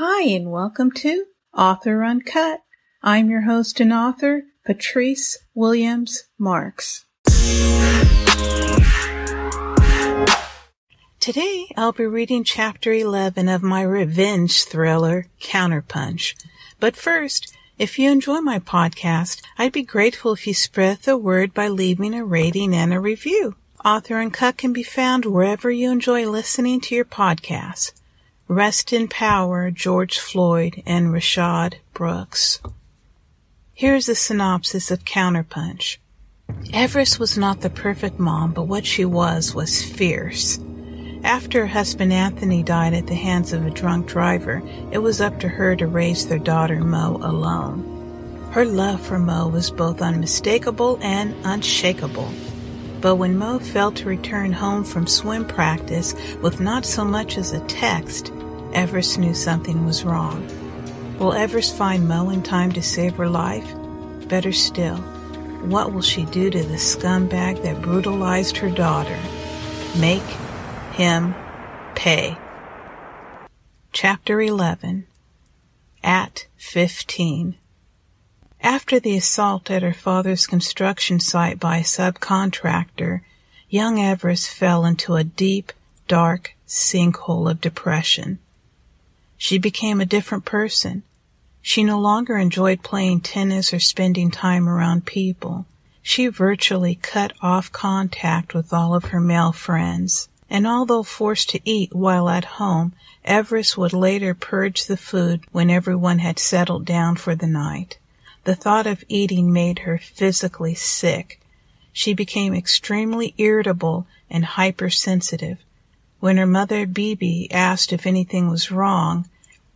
Hi, and welcome to Author Uncut. I'm your host and author, Patrice Williams Marks. Today, I'll be reading Chapter 11 of my revenge thriller, Counterpunch. But first, if you enjoy my podcast, I'd be grateful if you spread the word by leaving a rating and a review. Author Uncut can be found wherever you enjoy listening to your podcasts. Rest in Power George Floyd and Rashad Brooks. Here's a synopsis of Counterpunch. Everest was not the perfect mom, but what she was was fierce. After her husband Anthony died at the hands of a drunk driver, it was up to her to raise their daughter Mo alone. Her love for Mo was both unmistakable and unshakable. But when Mo failed to return home from swim practice with not so much as a text, Everest knew something was wrong. Will Everest find Mo in time to save her life? Better still, what will she do to the scumbag that brutalized her daughter? Make him pay. Chapter 11 At 15 After the assault at her father's construction site by a subcontractor, young Everest fell into a deep, dark sinkhole of depression. She became a different person. She no longer enjoyed playing tennis or spending time around people. She virtually cut off contact with all of her male friends. And although forced to eat while at home, Everest would later purge the food when everyone had settled down for the night. The thought of eating made her physically sick. She became extremely irritable and hypersensitive when her mother Bibi asked if anything was wrong,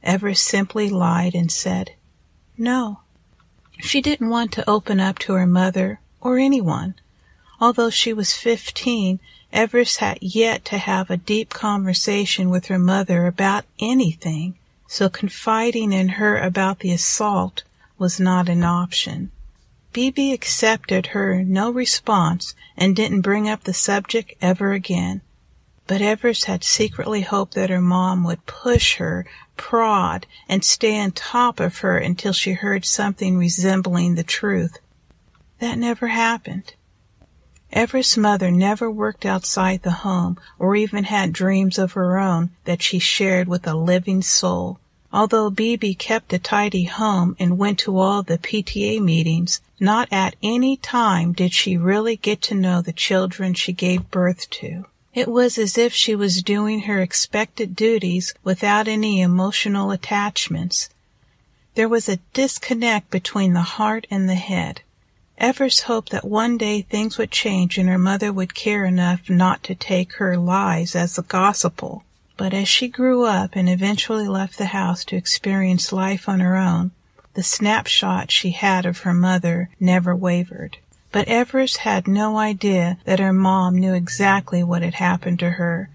Ever simply lied and said, No. She didn't want to open up to her mother or anyone. Although she was fifteen, Everest had yet to have a deep conversation with her mother about anything, so confiding in her about the assault was not an option. Bibi accepted her no response and didn't bring up the subject ever again. But Evers had secretly hoped that her mom would push her, prod, and stay on top of her until she heard something resembling the truth. That never happened. Everest's mother never worked outside the home or even had dreams of her own that she shared with a living soul. Although Bibi kept a tidy home and went to all the PTA meetings, not at any time did she really get to know the children she gave birth to. It was as if she was doing her expected duties without any emotional attachments. There was a disconnect between the heart and the head. Evers hoped that one day things would change and her mother would care enough not to take her lies as the gospel. But as she grew up and eventually left the house to experience life on her own, the snapshot she had of her mother never wavered. But Everest had no idea that her mom knew exactly what had happened to her.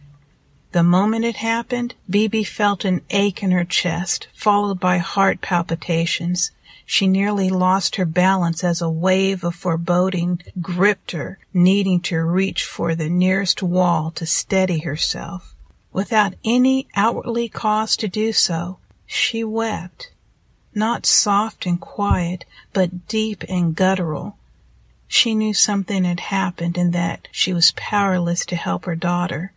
The moment it happened, Bibi felt an ache in her chest, followed by heart palpitations. She nearly lost her balance as a wave of foreboding gripped her, needing to reach for the nearest wall to steady herself. Without any outwardly cause to do so, she wept. Not soft and quiet, but deep and guttural, she knew something had happened and that she was powerless to help her daughter.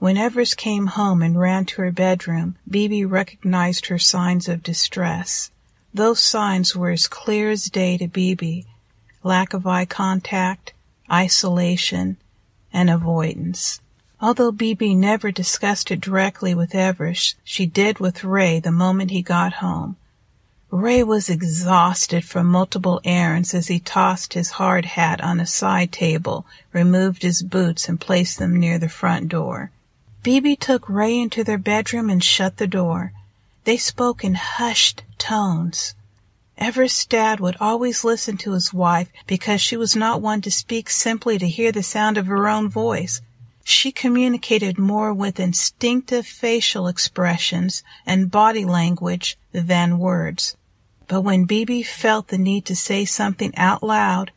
When Evers came home and ran to her bedroom, Bibi recognized her signs of distress. Those signs were as clear as day to Bibi lack of eye contact, isolation, and avoidance. Although Bibi never discussed it directly with Evers, she did with Ray the moment he got home, Ray was exhausted from multiple errands as he tossed his hard hat on a side table, removed his boots, and placed them near the front door. Bibi took Ray into their bedroom and shut the door. They spoke in hushed tones. dad would always listen to his wife because she was not one to speak simply to hear the sound of her own voice. She communicated more with instinctive facial expressions and body language than words. But when BB felt the need to say something out loud,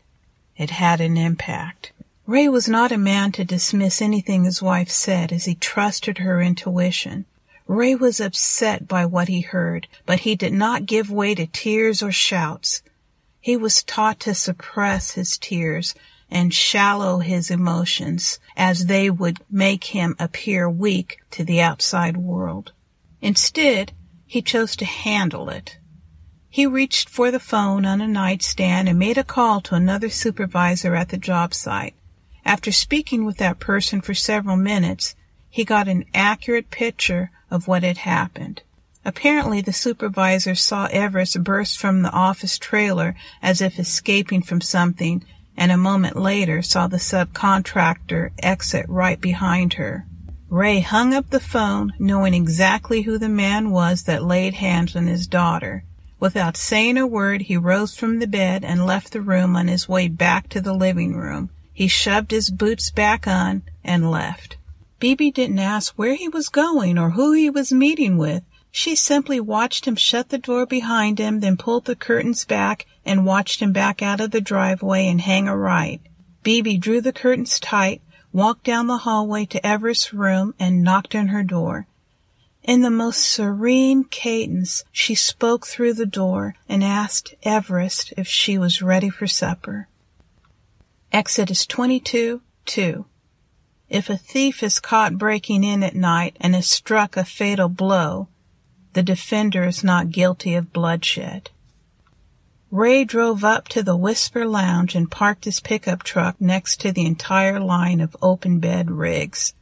it had an impact. Ray was not a man to dismiss anything his wife said as he trusted her intuition. Ray was upset by what he heard, but he did not give way to tears or shouts. He was taught to suppress his tears and shallow his emotions, as they would make him appear weak to the outside world. Instead, he chose to handle it. He reached for the phone on a nightstand and made a call to another supervisor at the job site. After speaking with that person for several minutes, he got an accurate picture of what had happened. Apparently, the supervisor saw Everest burst from the office trailer as if escaping from something, and a moment later saw the subcontractor exit right behind her. Ray hung up the phone, knowing exactly who the man was that laid hands on his daughter. Without saying a word, he rose from the bed and left the room on his way back to the living room. He shoved his boots back on and left. Bibi didn't ask where he was going or who he was meeting with. She simply watched him shut the door behind him, then pulled the curtains back and watched him back out of the driveway and hang a right. Bibi drew the curtains tight, walked down the hallway to Everest's room, and knocked on her door. In the most serene cadence, she spoke through the door and asked Everest if she was ready for supper. Exodus 22 2. If a thief is caught breaking in at night and is struck a fatal blow, the defender is not guilty of bloodshed. Ray drove up to the Whisper Lounge and parked his pickup truck next to the entire line of open bed rigs.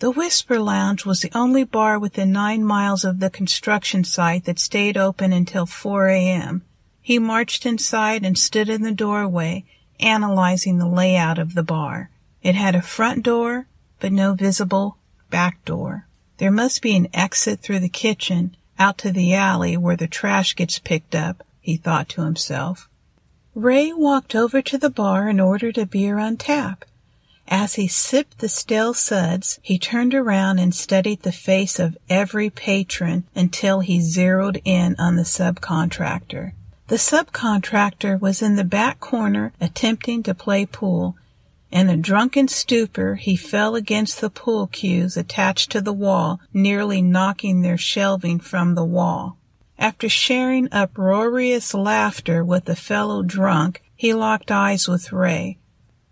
The Whisper Lounge was the only bar within nine miles of the construction site that stayed open until 4 a.m. He marched inside and stood in the doorway, analyzing the layout of the bar. It had a front door, but no visible back door. There must be an exit through the kitchen, out to the alley where the trash gets picked up, he thought to himself. Ray walked over to the bar and ordered a beer on tap. As he sipped the stale suds, he turned around and studied the face of every patron until he zeroed in on the subcontractor. The subcontractor was in the back corner attempting to play pool. In a drunken stupor, he fell against the pool cues attached to the wall, nearly knocking their shelving from the wall. After sharing uproarious laughter with a fellow drunk, he locked eyes with Ray.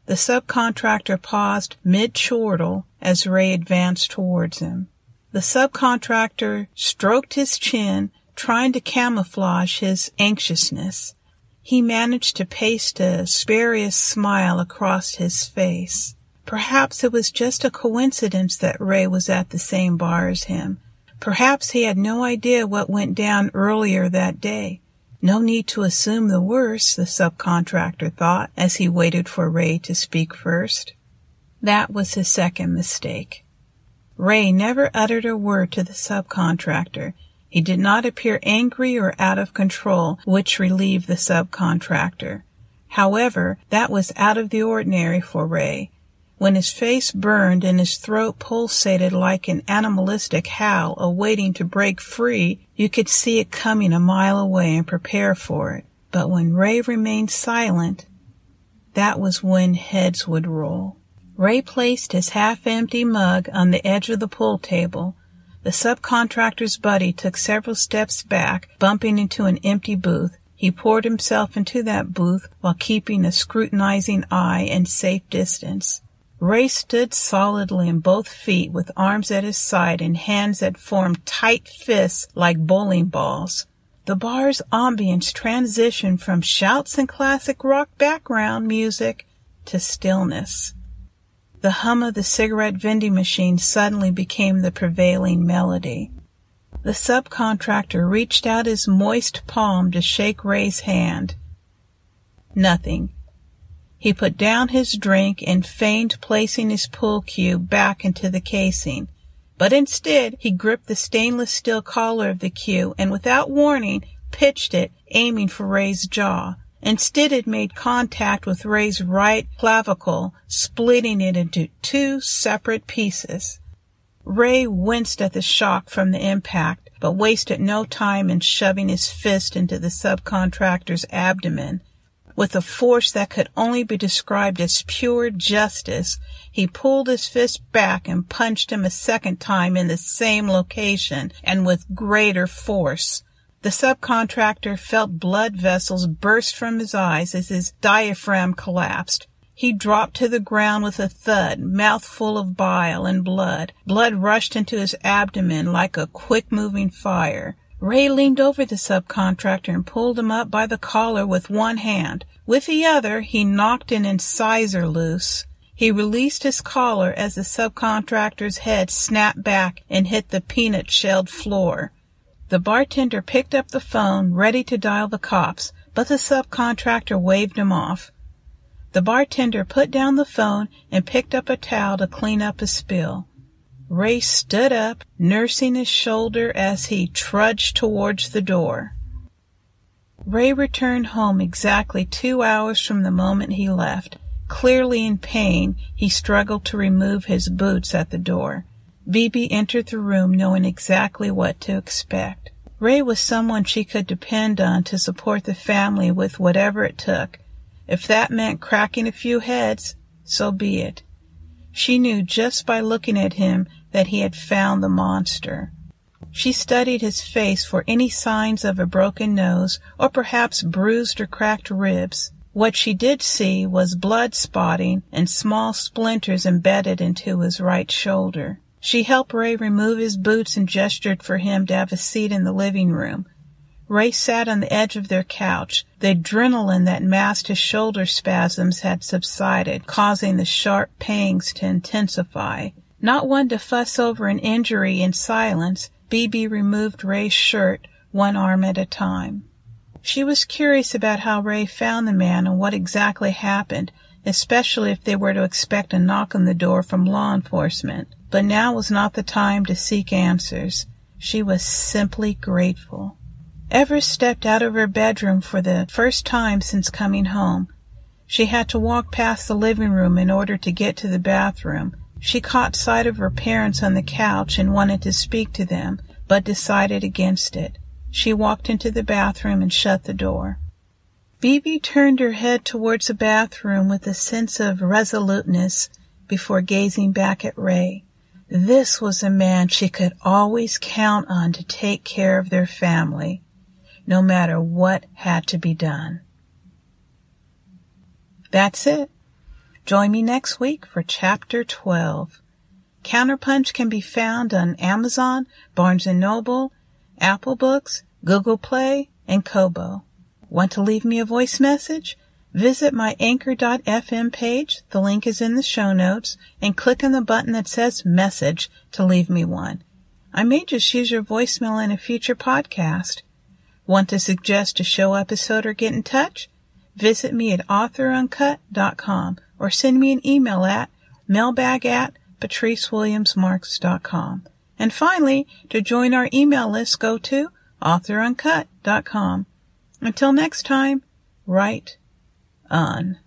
The subcontractor paused mid-chortle as Ray advanced towards him. The subcontractor stroked his chin, trying to camouflage his anxiousness. He managed to paste a spurious smile across his face. Perhaps it was just a coincidence that Ray was at the same bar as him. Perhaps he had no idea what went down earlier that day. No need to assume the worst, the subcontractor thought as he waited for Ray to speak first. That was his second mistake. Ray never uttered a word to the subcontractor. He did not appear angry or out of control, which relieved the subcontractor. However, that was out of the ordinary for Ray when his face burned and his throat pulsated like an animalistic howl awaiting to break free, you could see it coming a mile away and prepare for it. But when Ray remained silent, that was when heads would roll. Ray placed his half-empty mug on the edge of the pool table. The subcontractor's buddy took several steps back, bumping into an empty booth. He poured himself into that booth while keeping a scrutinizing eye and safe distance. Ray stood solidly on both feet with arms at his side and hands that formed tight fists like bowling balls. The bar's ambience transitioned from shouts and classic rock background music to stillness. The hum of the cigarette vending machine suddenly became the prevailing melody. The subcontractor reached out his moist palm to shake Ray's hand. Nothing. He put down his drink and feigned placing his pool cue back into the casing. But instead, he gripped the stainless steel collar of the cue and without warning pitched it, aiming for Ray's jaw. Instead, it made contact with Ray's right clavicle, splitting it into two separate pieces. Ray winced at the shock from the impact, but wasted no time in shoving his fist into the subcontractor's abdomen. With a force that could only be described as pure justice, he pulled his fist back and punched him a second time in the same location and with greater force. The subcontractor felt blood vessels burst from his eyes as his diaphragm collapsed. He dropped to the ground with a thud, mouth full of bile and blood. Blood rushed into his abdomen like a quick moving fire. Ray leaned over the subcontractor and pulled him up by the collar with one hand. With the other, he knocked an incisor loose. He released his collar as the subcontractor's head snapped back and hit the peanut shelled floor. The bartender picked up the phone, ready to dial the cops, but the subcontractor waved him off. The bartender put down the phone and picked up a towel to clean up a spill. Ray stood up, nursing his shoulder as he trudged towards the door. Ray returned home exactly two hours from the moment he left. Clearly in pain, he struggled to remove his boots at the door. BB entered the room knowing exactly what to expect. Ray was someone she could depend on to support the family with whatever it took. If that meant cracking a few heads, so be it. She knew just by looking at him that he had found the monster. She studied his face for any signs of a broken nose or perhaps bruised or cracked ribs. What she did see was blood spotting and small splinters embedded into his right shoulder. She helped Ray remove his boots and gestured for him to have a seat in the living room. Ray sat on the edge of their couch. The adrenaline that masked his shoulder spasms had subsided, causing the sharp pangs to intensify. Not one to fuss over an injury in silence, BB removed Ray's shirt, one arm at a time. She was curious about how Ray found the man and what exactly happened, especially if they were to expect a knock on the door from law enforcement. But now was not the time to seek answers. She was simply grateful. Ever stepped out of her bedroom for the first time since coming home. She had to walk past the living room in order to get to the bathroom, she caught sight of her parents on the couch and wanted to speak to them, but decided against it. She walked into the bathroom and shut the door. Bibi turned her head towards the bathroom with a sense of resoluteness before gazing back at Ray. This was a man she could always count on to take care of their family, no matter what had to be done. That's it. Join me next week for Chapter 12. Counterpunch can be found on Amazon, Barnes & Noble, Apple Books, Google Play, and Kobo. Want to leave me a voice message? Visit my anchor.fm page, the link is in the show notes, and click on the button that says message to leave me one. I may just use your voicemail in a future podcast. Want to suggest a show episode or get in touch? visit me at authoruncut.com or send me an email at mailbag at patricewilliamsmarks.com. And finally, to join our email list, go to authoruncut.com. Until next time, write on.